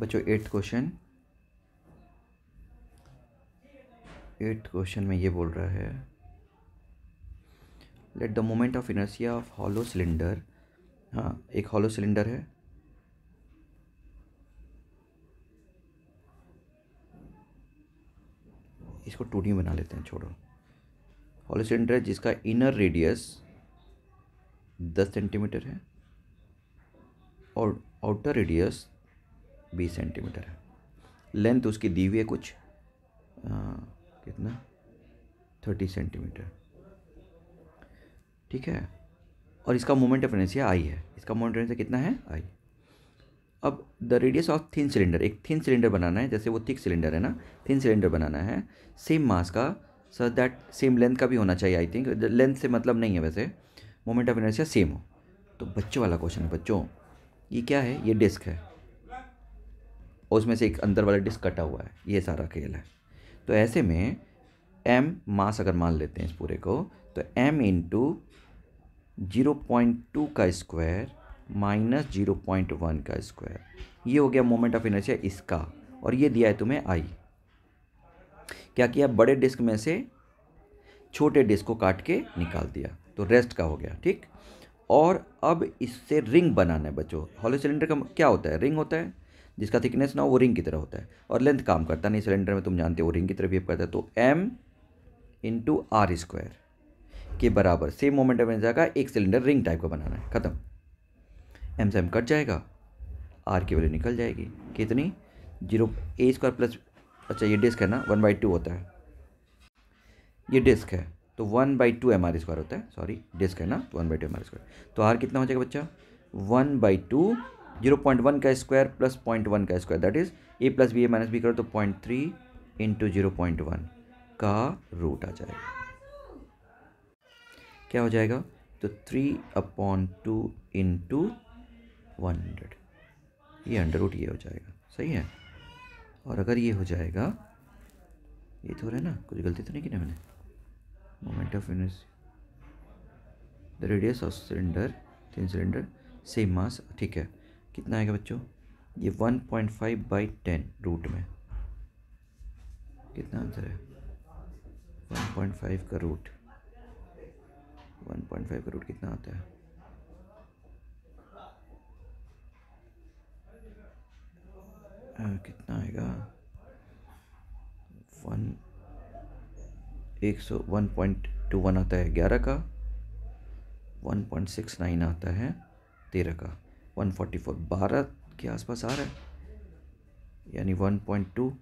बच्चों eighth question eighth question में ये बोल रहा है let the moment of inertia of hollow cylinder हाँ एक हॉलो सिलेंडर है इसको टू बना लेते हैं छोड़ो हॉलो सिलेंडर है जिसका इनर रेडियस दस सेंटीमीटर है और आउटर रेडियस बीस सेंटीमीटर है लेंथ उसकी दी हुई है कुछ आ, कितना थर्टी सेंटीमीटर ठीक है और इसका मोमेंट ऑफ इनर्शिया आई है इसका मोमेंट ऑफ इनर्शिया कितना है आई अब the radius of thin cylinder एक थिन सिलेंडर बनाना है जैसे वो थिक सिलेंडर है ना थिन सिलेंडर बनाना है सेम मास का सो दैट सेम लेंथ का भी होना चाहिए आई थिंक लेंथ से मतलब नहीं है वैसे मोमेंट ऑफ इनर्शिया सेम हो तो बच्चों वाला क्वेश्चन है बच्चों ये क्या है ये डिस्क है और उसमें से एक अंदर वाला डिस्क कटा हुआ है ये सारा खेल है तो ऐसे में एम मास अगर मान लेते हैं इस पूरे को तो M into zero point two का square minus zero point one का स्क्वायर ये हो गया मोमेंट ऑफ इनर्शिया इसका और ये दिया है तुम्हें आई क्या किया बड़े डिस्क में से छोटे डिस्क को काट के निकाल दिया तो रेस्ट का हो गया ठीक और अब इससे रिंग बनाना है बच्चों हॉलो सिलेंडर का क्या होता है रिंग होता है जिसका थिकनेस ना वो रिंग की तरह होता है और लेंथ काम करता नहीं सिलेंडर में तुम जानते हो रिंग की तरह बिहेव करता है तो एम इंटू आर स्क्वायर के बराबर सेम मोमेंट ऑफ इनर्शिया का एक सिलेंडर रिंग टाइप का बनाना है ख़त्म एम से एम कट जाएगा आर की वैल्यू निकल जाएगी कितनी जीरो ए स्क्वायर प्लस अच्छा ये डिस्क है ना वन बाई टू होता है ये डिस्क है तो one by two M R square होता है सॉरी डिस्क है ना तो one by two M R square तो आर कितना हो जाएगा बच्चा one by two zero point one का स्क्वायर प्लस पॉइंट वन का square that is A plus B A minus B करो तो point three into zero point one का रूट आ जाएगा क्या हो जाएगा तो three upon two into one hundred ये अंडर रूट ये हो जाएगा सही है और अगर ये हो जाएगा ये तो रहे है ना कुछ गलती तो नहीं की ना मैंने मोमेंट ऑफ यूनिस द रेडियस ऑफ सिलेंडर तीन सिलेंडर सेम मास ठीक है कितना आएगा बच्चों ये one point five by ten root में कितना आंसर है वन पॉइंट फाइव का रूट वन पॉइंट फाइव का रूट कितना आता है आ, कितना आएगा वन एक सौ वन पॉइंट टू वन आता है ग्यारह का वन पॉइंट सिक्स नाइन आता है तेरह का वन फोर्टी फोर बारह के आसपास आ रहा है यानी one point two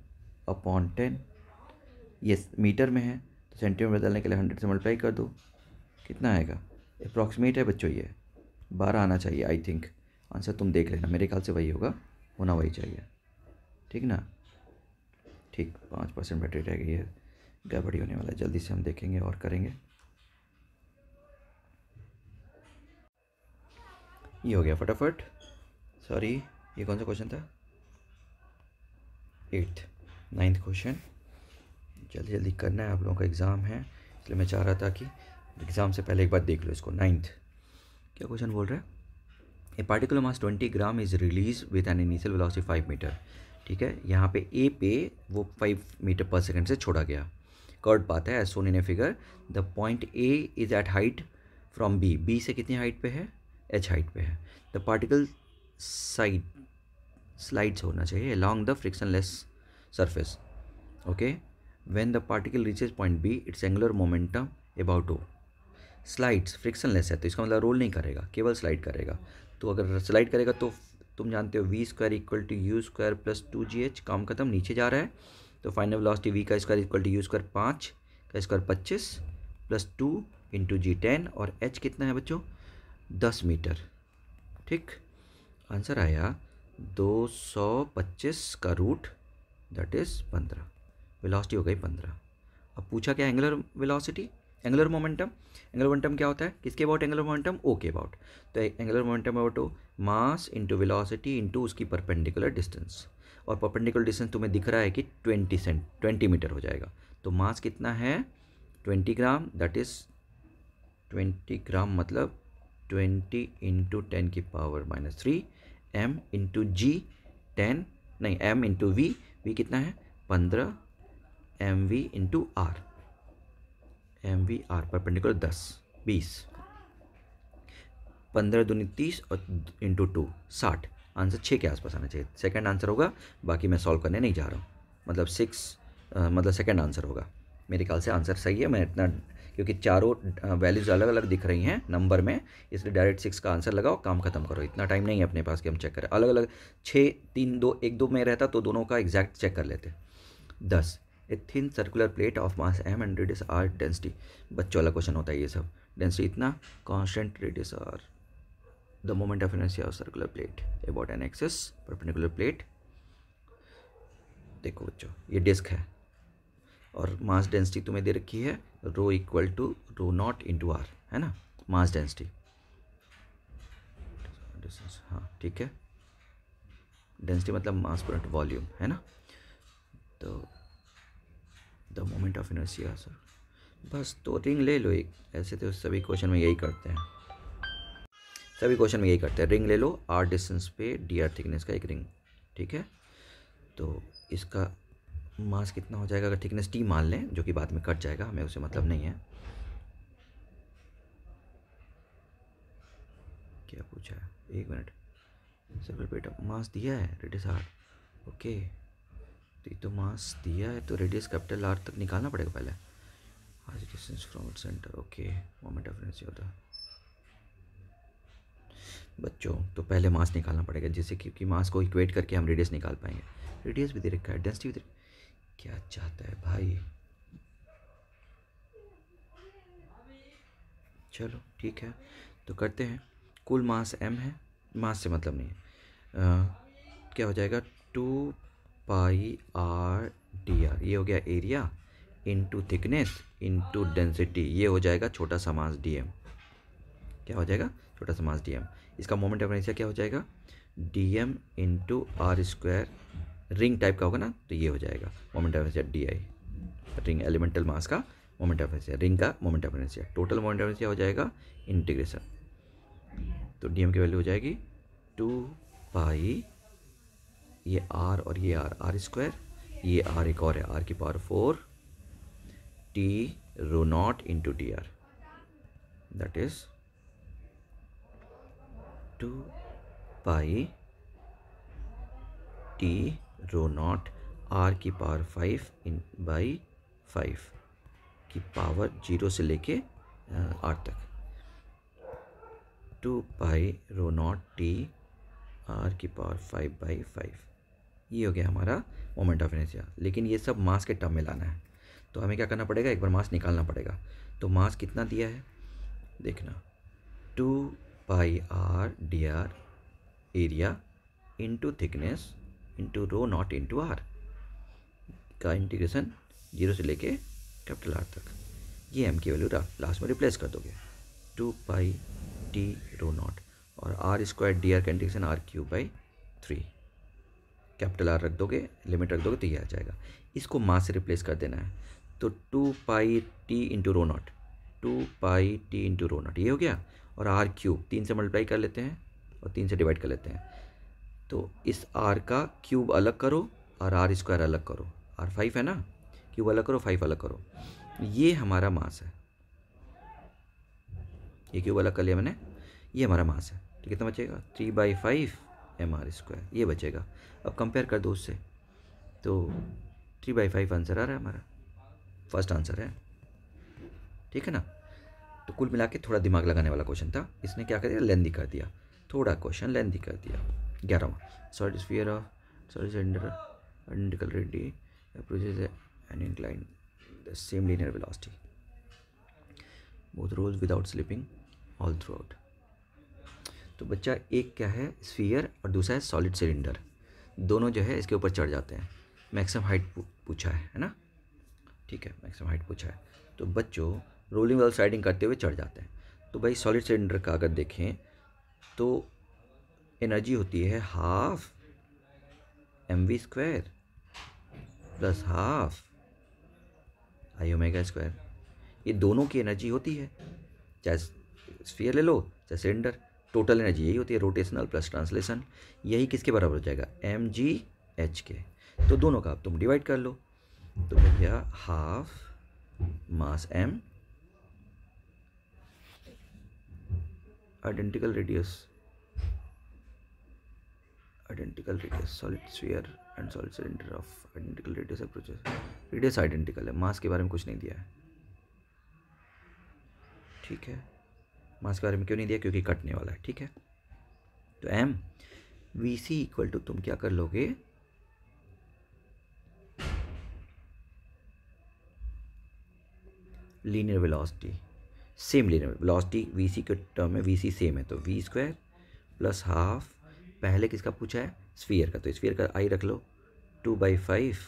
upon ten ये मीटर में है तो सेंटीमीटर बदलने के लिए हंड्रेड से मल्टीप्लाई कर दो कितना आएगा अप्रॉक्सीमेट है बच्चों ये बारह आना चाहिए आई थिंक आंसर तुम देख लेना मेरे ख्याल से वही होगा होना वही चाहिए ठीक ना ठीक पाँच परसेंट बैटरी रह गई है गड़बड़ी होने वाला है जल्दी से हम देखेंगे और करेंगे ये हो गया फटाफट सॉरी ये कौन सा क्वेश्चन था एट्थ नाइन्थ क्वेश्चन जल्दी जल्दी करना है आप लोगों का एग्ज़ाम है इसलिए मैं चाह रहा था कि एग्ज़ाम से पहले एक बार देख लो इसको नाइन्थ क्या क्वेश्चन बोल रहा है a particular mass twenty gram is release with an initial velocity five metre ठीक है यहाँ पे ए पे वो फाइव मीटर पर सेकेंड से छोड़ा गया कर्ड पाता है shown in a figure the point A is at height from B B से कितनी हाइट पे है एच हाइट पे है द पार्टिकल साइड स्लाइड्स होना चाहिए along the frictionless surface okay when the particle reaches point B its angular momentum about O slides less है तो इसका मतलब रोल नहीं करेगा केवल स्लाइड करेगा तो अगर स्लाइड करेगा तो तुम जानते हो V square equal to U square plus two G H काम खत्म नीचे जा रहा है तो फाइनल वेलोसिटी वी का square equal to U square पाँच का स्क्वायर पच्चीस plus two into G ten और एच कितना है बच्चों दस मीटर ठीक आंसर आया दो सौ पच्चीस का रूट दैट इज़ पंद्रह वेलोसिटी हो गई पंद्रह अब पूछा क्या angular velocity angular momentum angular momentum क्या होता है किसके अबाउट एंगुलर मोमेंटम ओ के अबाउट तो angular momentum about mass into velocity into उसकी परपेंडिकुलर डिस्टेंस और परपेंडिकुलर डिस्टेंस तुम्हें दिख रहा है कि ट्वेंटी सेंट ट्वेंटी मीटर हो जाएगा तो मास कितना है twenty gram that is twenty gram मतलब ट्वेंटी इंटू टेन की power minus three M into G ten नहीं एम इंटू वी वी कितना है पंद्रह M V into R M V R perpendicular दस बीस पंद्रह दूनी तीस और इंटू टू साठ आंसर छः के आसपास आना चाहिए सेकंड आंसर होगा बाकी मैं सॉल्व करने नहीं जा रहा हूँ मतलब सिक्स मतलब सेकंड आंसर होगा मेरे ख्याल से आंसर सही है मैं इतना क्योंकि चारों वैल्यूज़ अलग अलग दिख रही हैं नंबर में इसलिए डायरेक्ट सिक्स का आंसर लगाओ काम खत्म करो इतना टाइम नहीं है अपने पास कि हम चेक करें अलग अलग छः तीन दो एक दो में रहता तो दोनों का एग्जैक्ट चेक कर लेते दस a thin circular plate of mass M and radius R density बच्चों वाला क्वेश्चन होता है ये सब डेंसिटी इतना constant radius R the moment of energy of circular plate about an axis perpendicular plate देखो बच्चों ये डिस्क है और मास डेंसिटी तुम्हें दे रखी है rho equal to rho not into R है ना मास डेंसिटी हाँ ठीक है डेंसिटी मतलब मास पर वॉल्यूम है ना तो the moment of inertia sir बस तो रिंग ले लो एक ऐसे तो सभी क्वेश्चन में यही करते हैं सभी क्वेश्चन में यही करते हैं रिंग ले लो आर डिस्टेंस पे डी आर थिकनेस का एक रिंग ठीक है तो इसका मास कितना हो जाएगा अगर थिकनेस टी मान लें जो कि बाद में कट जाएगा हमें उसे मतलब नहीं है क्या पूछा है एक मिनट सर बेटा मास दिया है रेडियस आर ओके तो ये तो मास दिया है तो रेडियस कैपिटल आर तक निकालना पड़ेगा पहले आज distance from it centre okay moment of inertia होता बच्चों तो पहले मास निकालना पड़ेगा जैसे क्योंकि मास को इक्वेट करके हम रेडियस निकाल पाएंगे रेडियस भी दे रखा है डेंसिटी भी दे रखा है क्या चाहता है भाई चलो ठीक है तो करते हैं कुल मास एम है मास से मतलब नहीं है आ, क्या हो जाएगा two pi R D R ये हो गया area into thickness into density ये हो जाएगा छोटा सा मास डी एम क्या हो जाएगा छोटा सा मास डी एम इसका मोमेंट ऑफ इनर्शिया क्या हो जाएगा D M into R square ring type का होगा ना तो ये हो जाएगा moment of inertia D I ring elemental mass का मोमेंट ऑफ एनर्जिया रिंग का moment of inertia total moment of inertia हो जाएगा इंटीग्रेशन तो डी एम की वैल्यू हो जाएगी टू पाई ये आर और ये आर आर स्क्वायर ये आर एक और है आर की power four T rho not into D R that is two pi T rho naught R की पावर फाइव इन बाई फाइव की पावर जीरो से लेके आर uh, तक two pi rho naught T R की power five by five ये हो गया हमारा मोमेंट ऑफ इनर्शिया लेकिन ये सब मास के टर्म में लाना है तो हमें क्या करना पड़ेगा एक बार मास निकालना पड़ेगा तो मास कितना दिया है देखना two pi R D R area into thickness into rho not into R का इंटीग्रेशन जीरो से लेके कैपिटल आर तक ये एम की वैल्यू लास्ट में रिप्लेस कर दोगे two pi T rho naught और आर स्क्वायर डी आर का integration R cube by three capital R रख दोगे लिमिट रख दोगे तो ये आ जाएगा इसको मास से रिप्लेस कर देना है तो two pi T into rho naught two pi T into rho naught ये हो गया और आर क्यूब तीन से मल्टीप्लाई कर लेते हैं और तीन से डिवाइड कर लेते हैं तो इस आर का क्यूब अलग करो और आर स्क्वायर अलग करो आर फाइव है ना क्यूब अलग करो फाइव अलग करो ये हमारा मास है ये क्यूब अलग कर लिया मैंने ये हमारा मास है तो कितना बचेगा three by five M R square ये बचेगा अब कंपेयर कर दो उससे तो थ्री बाई फाइव आंसर आ रहा है हमारा फर्स्ट आंसर है ठीक है ना तो कुल मिला के थोड़ा दिमाग लगाने वाला क्वेश्चन था इसने क्या कर दिया लेंदी कर दिया थोड़ा क्वेश्चन लेंदी कर दिया ग्यारहवा sorry sphere of sorry identical radii approaches an incline the same linear velocity both rolls without slipping all throughout तो बच्चा एक क्या है स्फीयर और दूसरा है सॉलिड सिलेंडर दोनों जो है इसके ऊपर चढ़ जाते हैं मैक्सिमम हाइट पूछा है है ना ठीक है मैक्सिमम हाइट पूछा है तो बच्चों रोलिंग वाल स्लाइडिंग करते हुए चढ़ जाते हैं तो भाई सॉलिड सिलेंडर का अगर देखें तो एनर्जी होती है half M V square plus half I omega square ये दोनों की एनर्जी होती है चाहे स्फीयर ले लो चाहे सिलेंडर टोटल एनर्जी यही होती है रोटेशनल प्लस ट्रांसलेशन यही किसके बराबर हो जाएगा एम जी एच के तो दोनों का आप तुम डिवाइड कर लो तो भैया half mass M identical radius identical radius solid sphere and solid cylinder of identical radius approaches radius identical है मास के बारे में कुछ नहीं दिया है ठीक है मास के बारे में क्यों नहीं दिया क्योंकि कटने वाला है ठीक है तो M V C equal to तुम क्या कर लोगे linear velocity same linear velocity V C के टर्म में वी सी सेम है तो वी स्क्वायर प्लस हाफ पहले किसका पूछा है स्फीयर का तो स्फीयर का आई रख लो two by five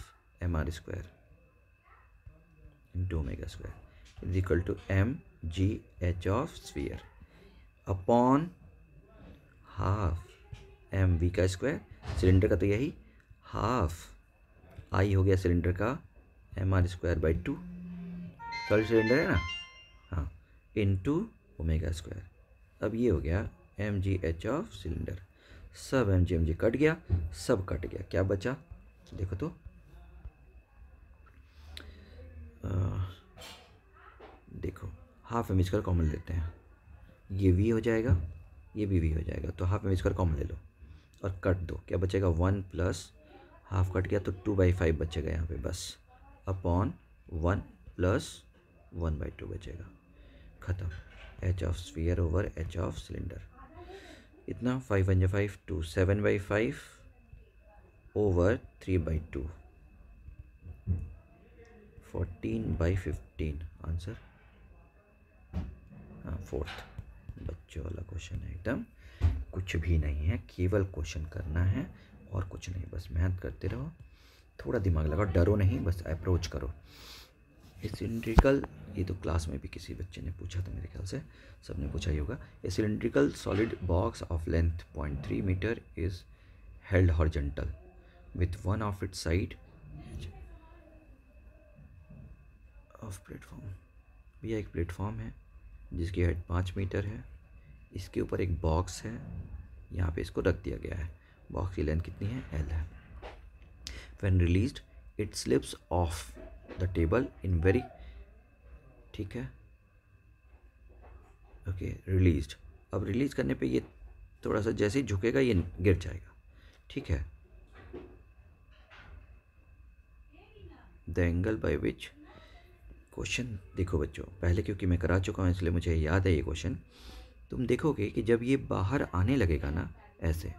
M R square into omega square is equal to M G H of sphere upon half M V का स्क्वायर सिलेंडर का तो यही हाफ आई हो गया सिलेंडर का M R square by two कल cylinder है ना हाँ इंटू ओमेगा स्क्वायर अब ये हो गया M G H of cylinder सब M G M G cut गया सब कट गया क्या बचा देखो तो आ, देखो हाफ एम स्क्वायर कॉमन लेते हैं ये वी हो जाएगा ये भी वी हो जाएगा तो हाफ एम स्क्वायर कॉमन ले लो और कट दो क्या बचेगा वन प्लस हाफ कट गया तो टू बाई फाइव बचेगा यहाँ पे बस upon one plus one by two बचेगा ख़त्म H of sphere over H of cylinder इतना फाइव वन जो five two seven by five over three by two fourteen by fifteen answer हाँ fourth बच्चों वाला क्वेश्चन है एकदम कुछ भी नहीं है केवल क्वेश्चन करना है और कुछ नहीं बस मेहनत करते रहो थोड़ा दिमाग लगाओ डरो नहीं बस अप्रोच करो सिलेंड्रिकल ये तो क्लास में भी किसी बच्चे ने पूछा था मेरे ख्याल से सबने पूछा ही होगा a cylindrical solid box of length point three metre is held horizontal with one of it side of platform भैया एक प्लेटफॉर्म है जिसकी हाइट पाँच मीटर है इसके ऊपर एक बॉक्स है यहाँ पे इसको रख दिया गया है बॉक्स की लेंथ कितनी है एल है when release it slips off the table in very ठीक है ओके रिलीज्ड अब रिलीज करने पे ये थोड़ा सा जैसे ही झुकेगा ये गिर जाएगा ठीक है the angle by which question देखो बच्चों पहले क्योंकि मैं करा चुका हूँ इसलिए मुझे याद है ये क्वेश्चन तुम देखोगे कि जब ये बाहर आने लगेगा ना ऐसे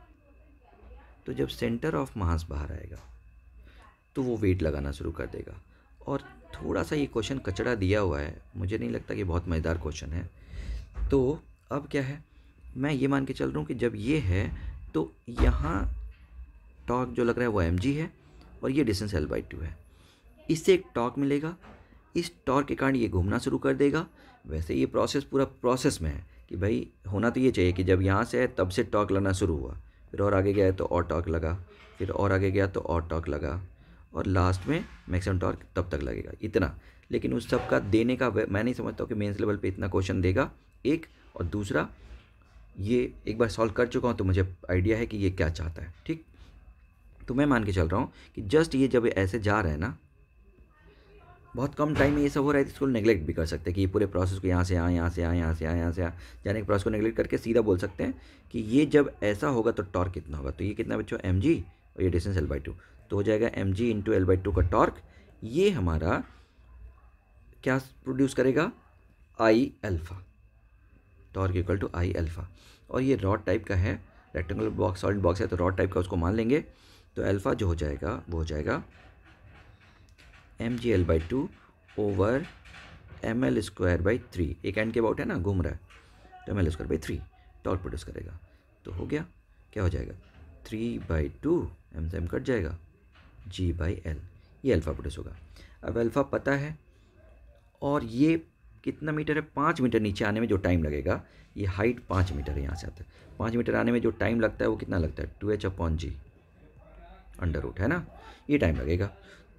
तो जब सेंटर ऑफ मास बाहर आएगा तो वो वेट लगाना शुरू कर देगा और थोड़ा सा ये क्वेश्चन कचड़ा दिया हुआ है मुझे नहीं लगता कि बहुत मज़ेदार क्वेश्चन है तो अब क्या है मैं ये मान के चल रहा हूँ कि जब ये है तो यहाँ टॉक जो लग रहा है वो एम है और ये डिस्टेंस एल बाई टू है इससे एक टॉक मिलेगा इस टॉर्क के कारण ये घूमना शुरू कर देगा वैसे ये प्रोसेस पूरा प्रोसेस में है कि भाई होना तो ये चाहिए कि जब यहाँ से है तब से टॉक लगना शुरू हुआ फिर और आगे गया तो और टॉक लगा फिर और आगे गया तो और टॉक लगा और लास्ट में मैक्सिमम टॉर्क तब तक लगेगा इतना लेकिन उस सब का देने का मैं नहीं समझता हूँ कि मेन्स लेवल पर इतना क्वेश्चन देगा एक और दूसरा ये एक बार सॉल्व कर चुका हूँ तो मुझे आइडिया है कि ये क्या चाहता है ठीक तो मैं मान के चल रहा हूँ कि जस्ट ये जब ऐसे जा रहा है ना बहुत कम टाइम में ये सब हो रहा है इसको नेगलेक्ट भी कर सकते हैं कि ये पूरे प्रोसेस को यहाँ से आए यहाँ से आए यहाँ से आए यहाँ से आ जाने के प्रोसेस को नेगलेक्ट करके सीधा बोल सकते हैं कि ये जब ऐसा होगा तो टॉर्क कितना होगा तो ये कितना बच्चों एम जी और ये डिस्टेंस एल बाई टू तो हो जाएगा M G into L by two का टॉर्क ये हमारा क्या प्रोड्यूस करेगा I alpha torque equal to I alpha और ये रॉड टाइप का है रेक्टेंगुलर बॉक्स सॉलिड बॉक्स है तो रॉड टाइप का उसको मान लेंगे तो अल्फ़ा जो हो जाएगा वो हो जाएगा M G L by two over M L square by three एक एंड के अबाउट है ना घूम रहा है तो M L square by three torque produce करेगा तो हो गया क्या हो जाएगा थ्री बाई टू एम से एम कट जाएगा जी बाई एल ये अल्फ़ा प्रोड्यूस होगा अब अल्फ़ा पता है और ये कितना मीटर है पाँच मीटर नीचे आने में जो टाइम लगेगा ये हाइट पाँच मीटर है यहाँ से आता है पाँच मीटर आने में जो टाइम लगता है वो कितना लगता है two H upon G under root है ना ये टाइम लगेगा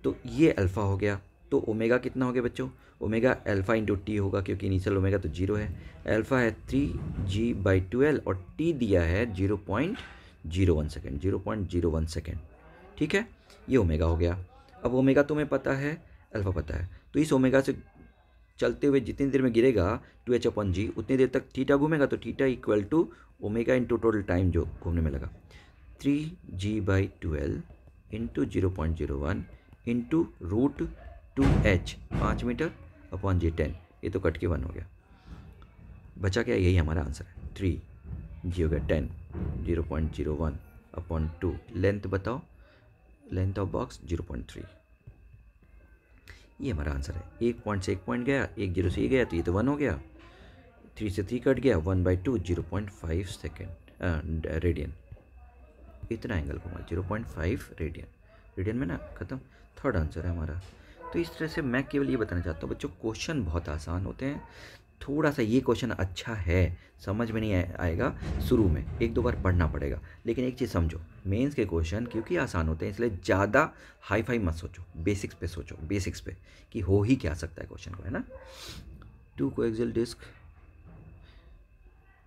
तो ये अल्फ़ा हो गया तो ओमेगा कितना हो गया बच्चों ओमेगा अल्फ़ा इंटू टी होगा क्योंकि इनिशियल ओमेगा तो जीरो है अल्फ़ा है थ्री जी बाई ट्वेल्व और टी दिया है zero point zero one second zero point zero one second ठीक है ये ओमेगा हो गया अब ओमेगा तुम्हें पता है अल्फ़ा पता है तो इस ओमेगा से चलते हुए जितनी देर में गिरेगा टू एच अपन जी उतनी देर तक थीटा घूमेगा तो theta equal to omega into total time जो घूमने में लगा three G by twelve into zero point zero one into root two H पाँच मीटर अपॉन जी टेन ये तो कट के वन हो गया बचा क्या यही हमारा आंसर है थ्री जी हो गया ten zero point zero one upon two length बताओ length of box zero point three ये हमारा आंसर है एक पॉइंट से एक पॉइंट गया एक जीरो से ये गया तो ये तो वन हो गया थ्री से थ्री कट गया one by two zero point five second radian इतना एंगल घुमा zero point five radian radian में ना खत्म थर्ड आंसर है हमारा तो इस तरह से मैं केवल ये बताना चाहता हूँ बच्चों क्वेश्चन बहुत आसान होते हैं थोड़ा सा ये क्वेश्चन अच्छा है समझ में नहीं आएगा शुरू में एक दो बार पढ़ना पड़ेगा लेकिन एक चीज़ समझो मेंस के क्वेश्चन क्योंकि आसान होते हैं इसलिए ज़्यादा हाई फाई मत सोचो बेसिक्स पे सोचो बेसिक्स पे कि हो ही क्या सकता है क्वेश्चन को है ना two axle disc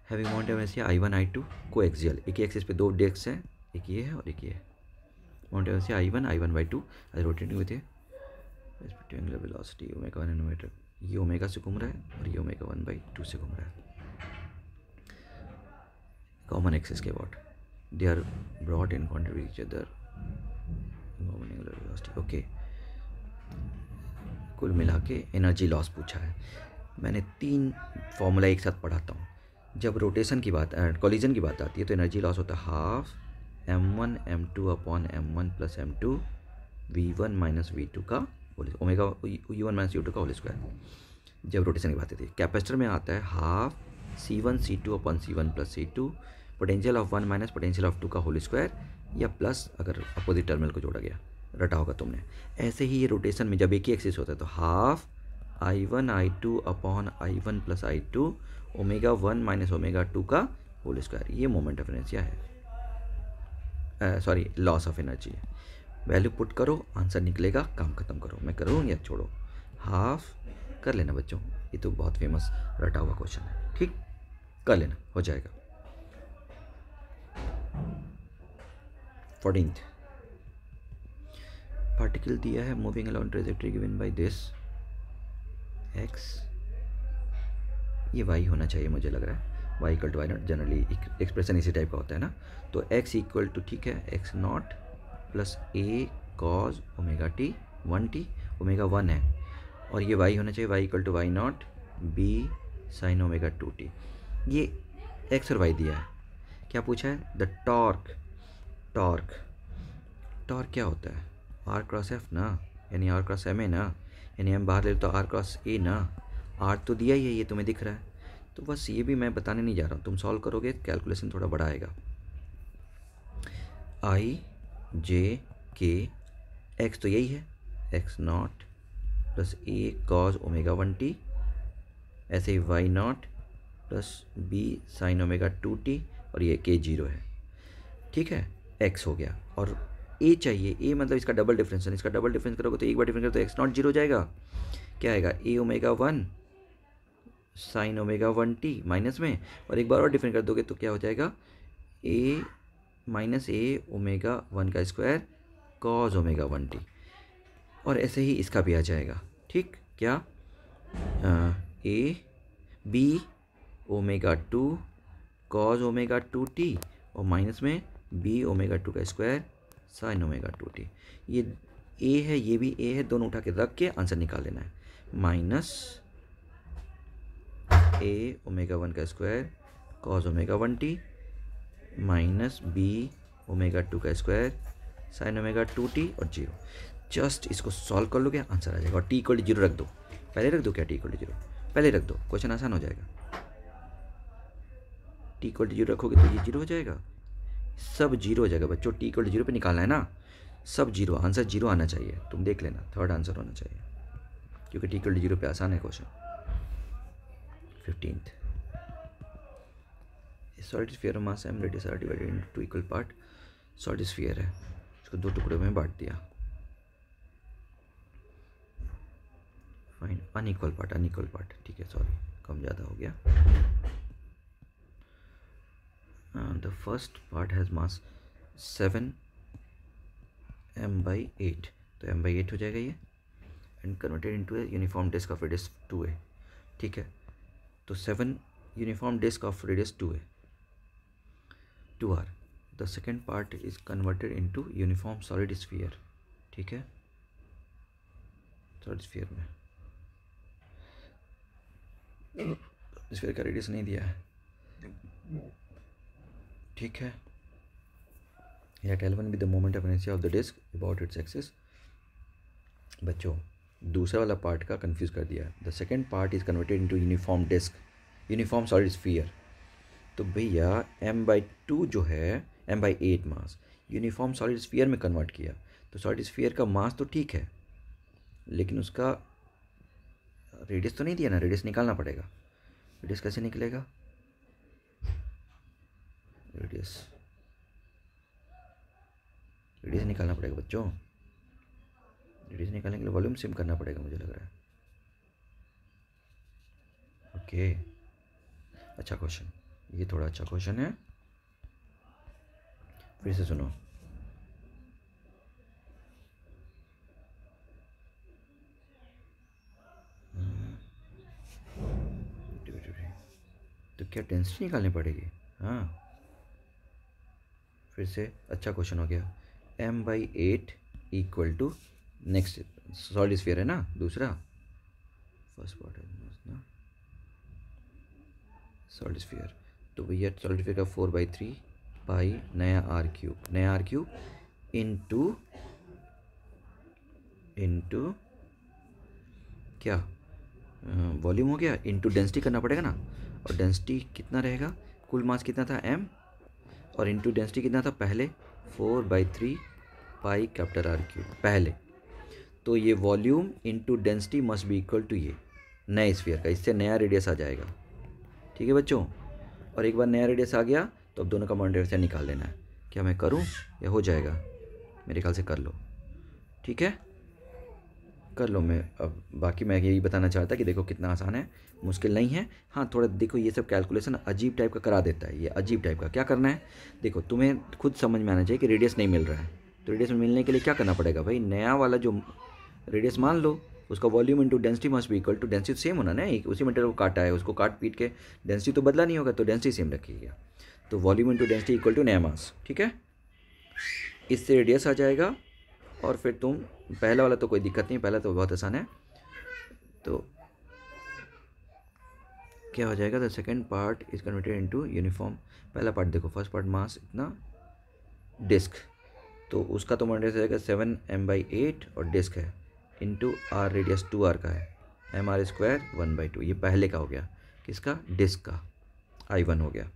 having Mount Everest I one I two को एक्जल एक ही एक्सिस पे दो डिस्क हैं एक ये है और एक ये है Mount Everest I one I one by two rotating with a velocity omega and omega ये ओमेगा से घूम रहा है और ये ओमेगा वन बाई टू से घूम रहा है कॉमन एक्सेस के what they are broad in contribute other common okay कुल मिला के एनर्जी लॉस पूछा है मैंने तीन फॉर्मूला एक साथ पढ़ाता हूँ जब रोटेशन की बात कॉलिजन की बात आती है तो एनर्जी लॉस होता है half M one M two upon M one plus M two V one minus V two का whole omega U one minus U two का होल स्क्वायर जब रोटेशन की बात आती है कैपेसिटर में आता है half C one C two upon C one plus C two potential of one minus potential of two का होल स्क्वायर या प्लस अगर अपोजिट टर्मिनल को जोड़ा गया रटा होगा तुमने ऐसे ही ये रोटेशन में जब एक ही एक्सिस होता है तो half I one I two upon I one plus I two omega one minus omega two का होल स्क्वायर ये मोमेंट ऑफ इनर्जिया है सॉरी लॉस ऑफ एनर्जी है वैल्यू पुट करो आंसर निकलेगा काम ख़त्म करो मैं करूँ या छोड़ो हाफ कर लेना बच्चों ये तो बहुत फेमस रटा हुआ क्वेश्चन है ठीक कर लेना हो जाएगा फोर्टीन पार्टिकल दिया है moving along trajectory given by this X ये वाई होना चाहिए मुझे लग रहा है Y equal to Y naught generally expression इसी टाइप का होता है ना तो एक्स इक्वल टू ठीक है X naught plus A cos omega T one T omega one है और ये वाई होना चाहिए Y equal to Y naught B sine omega two T ये एक्स और वाई दिया है क्या पूछा है द टॉर्क टॉर्क टॉर्क क्या होता है आर क्रॉस एफ ना यानी आर क्रॉस एम ए ना यानी एम बाहर ले तो आर क्रॉस ए ना आर तो दिया ही है ये तुम्हें दिख रहा है तो बस ये भी मैं बताने नहीं जा रहा हूँ तुम सॉल्व करोगे कैलकुलेशन थोड़ा बड़ा आएगा आई जे के एक्स तो यही है X naught plus A cos omega one T ऐसे ही Y naught plus B sine omega two T और ये के जीरो है ठीक है एक्स हो गया और ए चाहिए ए मतलब इसका डबल डिफरेंस है इसका डबल डिफरेंस करोगे तो एक बार डिफरेंस करो तो एक्स नॉट जीरो जाएगा क्या आएगा A omega one sine omega one T minus में और एक बार और डिफरेंस कर दोगे तो क्या हो जाएगा A minus A omega one का square cos omega one T और ऐसे ही इसका भी आ जाएगा ठीक क्या A B omega two cos omega two T और माइनस में बी ओमेगा टू का square sine omega two T ये ए है ये भी ए है दोनों उठा के रख के आंसर निकाल लेना है माइनस ए ओमेगा वन का square cos omega one T minus B omega two का square sine omega two T और जीरो जस्ट इसको सॉल्व कर लोगे आंसर आ जाएगा और टी इक्वल टू जीरो रख दो पहले रख दो क्या टी इक्वल टू जीरो पहले रख दो क्वेश्चन आसान हो जाएगा टी इक्वल टू जीरो रखोगे तो ये जीरो हो जाएगा सब जीरो हो जाएगा बच्चों टी इक्वल टू जीरो पर निकालना है ना सब जीरो आंसर जीरो आना चाहिए तुम देख लेना थर्ड आंसर होना चाहिए क्योंकि टी इक्वल टू जीरो पर आसान है क्वेश्चन फिफ्टींथ सॉलिड स्फीयर और mass M radius R divided in two equal part solid sphere है इसको दो टुकड़ों में बांट दिया fine unequal part unequal part ठीक है सॉरी कम ज़्यादा हो गया the first part has mass seven M by eight तो एम बाई एट हो जाएगा ये and converted into a uniform disc of radius two A ठीक है तो seven uniform disc of radius two A to R the second part is converted into uniform solid sphere ठीक है solid sphere में sphere का radius नहीं दिया है ठीक है या टेलवन with the moment of energy of the disc about its axis बच्चों दूसरा वाला पार्ट का कंफ्यूज कर दिया the second part is converted into uniform disc uniform solid sphere तो भैया एम बाई टू जो है M by eight mass uniform solid sphere में कन्वर्ट किया तो सॉलिड स्फीयर का मास तो ठीक है लेकिन उसका रेडियस तो नहीं दिया ना रेडियस निकालना पड़ेगा रेडियस कैसे निकलेगा रेडियस रेडियस निकालना पड़ेगा बच्चों रेडियस निकालने के लिए वॉल्यूम सिम करना पड़ेगा मुझे लग रहा है ओके अच्छा क्वेश्चन ये थोड़ा अच्छा क्वेश्चन है फिर से सुनो तो क्या टेंशन निकालनी पड़ेगी हाँ फिर से अच्छा क्वेश्चन हो गया M by eight equal to next solid sphere है ना दूसरा फर्स्ट पार्ट है ना सॉलिड स्फीयर तो भैया सॉलिडिफाई का फोर बाई थ्री पाई नया आर क्यूब नया आर क्यूब इंटू इंटू क्या वॉल्यूम हो गया इंटू डेंसिटी करना पड़ेगा ना और डेंसिटी कितना रहेगा कुल मास कितना था एम और इंटू डेंसिटी कितना था पहले four by three pi capital R cube पहले तो ये volume into density must be equal to ये नए स्फीयर का इससे नया रेडियस आ जाएगा ठीक है बच्चों और एक बार नया रेडियस आ गया तो अब दोनों का मॉडल रेडियस निकाल लेना है क्या मैं करूँ या हो जाएगा मेरे ख्याल से कर लो ठीक है कर लो मैं अब बाकी मैं यही बताना चाहता कि देखो कितना आसान है मुश्किल नहीं है हाँ थोड़ा देखो ये सब कैलकुलेशन अजीब टाइप का करा देता है ये अजीब टाइप का क्या करना है देखो तुम्हें खुद समझ में आना चाहिए कि रेडियस नहीं मिल रहा है तो रेडियस मिलने के लिए क्या करना पड़ेगा भाई नया वाला जो रेडियस मान लो उसका volume into density must be equal to density same होना ना उसी मटेरियल को काटा है उसको काट पीट के डेंसिटी तो बदला नहीं होगा तो डेंसिटी सेम रखिएगा तो volume into density equal to नया मास ठीक है इससे रेडियस आ जाएगा और फिर तुम पहला वाला तो कोई दिक्कत नहीं पहला तो बहुत आसान है तो क्या हो जाएगा the second part is converted into uniform पहला पार्ट देखो फर्स्ट पार्ट मास इतना डिस्क तो उसका तो model seven M by eight और डिस्क है into R radius two R का है M R square one by two ये पहले का हो गया किसका डिस्क का आई वन हो गया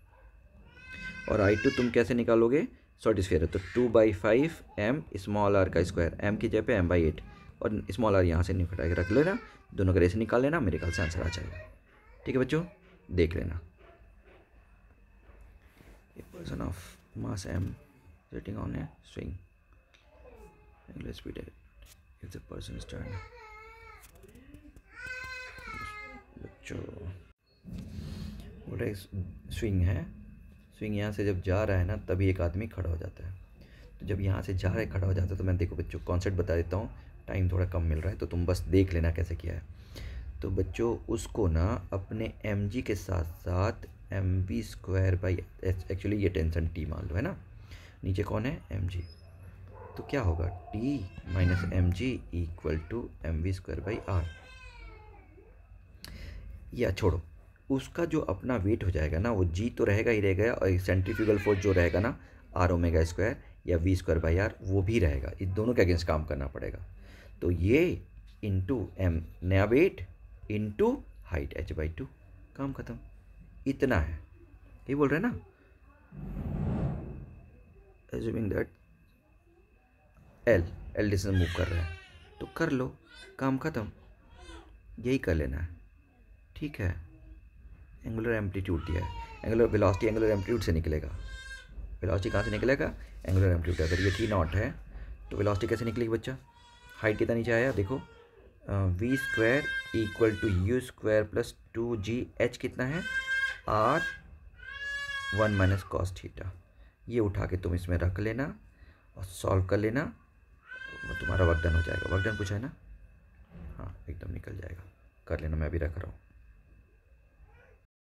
और आई टू तुम कैसे निकालोगे शॉर्ट स्क्वेयर है तो two by five M small R का स्क्वायर एम की जगह पे एम बाई एट और स्मॉल आर यहाँ से निकटा के रख लेना दोनों का ऐसे निकाल लेना मेरे ख्याल से आंसर आ जाएगा ठीक है बच्चों देख लेना person of mass M sitting on a swing speed It's a person's turn. बोले स्विंग है स्विंग यहाँ से जब जा रहा है ना तभी एक आदमी खड़ा हो जाता है तो जब यहाँ से जा रहा है खड़ा हो जाता है तो मैं देखो बच्चों कॉन्सेप्ट बता देता हूँ टाइम थोड़ा कम मिल रहा है तो तुम बस देख लेना कैसे किया है तो बच्चों उसको ना अपने एम के साथ साथ M B square by actually ये टेंशन टी मान लो है ना नीचे कौन है एम जी तो क्या होगा T minus M G equal to M V square by R या छोड़ो उसका जो अपना वेट हो जाएगा ना वो जी तो रहेगा ही रहेगा और सेंट्रीफ्यूगल फोर्स जो रहेगा ना आर ओमेगा स्क्वायर या वी स्क्वायर बाई आर वो भी रहेगा इस दोनों के अगेंस्ट काम करना पड़ेगा तो ये इंटू एम नया weight into height H by two काम खत्म इतना है ये बोल रहे हैं ना assuming that L L distance move कर रहा है तो कर लो काम ख़त्म यही कर लेना है ठीक है एंगुलर एम्पलीट्यूड दिया है एंगुलर वेलोसिटी एंगुलर एम्पलीट्यूड से निकलेगा वेलोसिटी कहाँ से निकलेगा एंगुलर एम्पलीट्यूड अगर ये थी नॉट है तो वेलोसिटी कैसे निकलेगी बच्चा हाइट कितना नीचे आया देखो V square equal to U square plus two G H कितना है R one minus cos theta ये उठा के तुम इसमें रख लेना और सॉल्व कर लेना तुम्हारा वगदन हो जाएगा वगदन पूछा है ना हाँ एकदम निकल जाएगा कर लेना मैं अभी रख रहा हूँ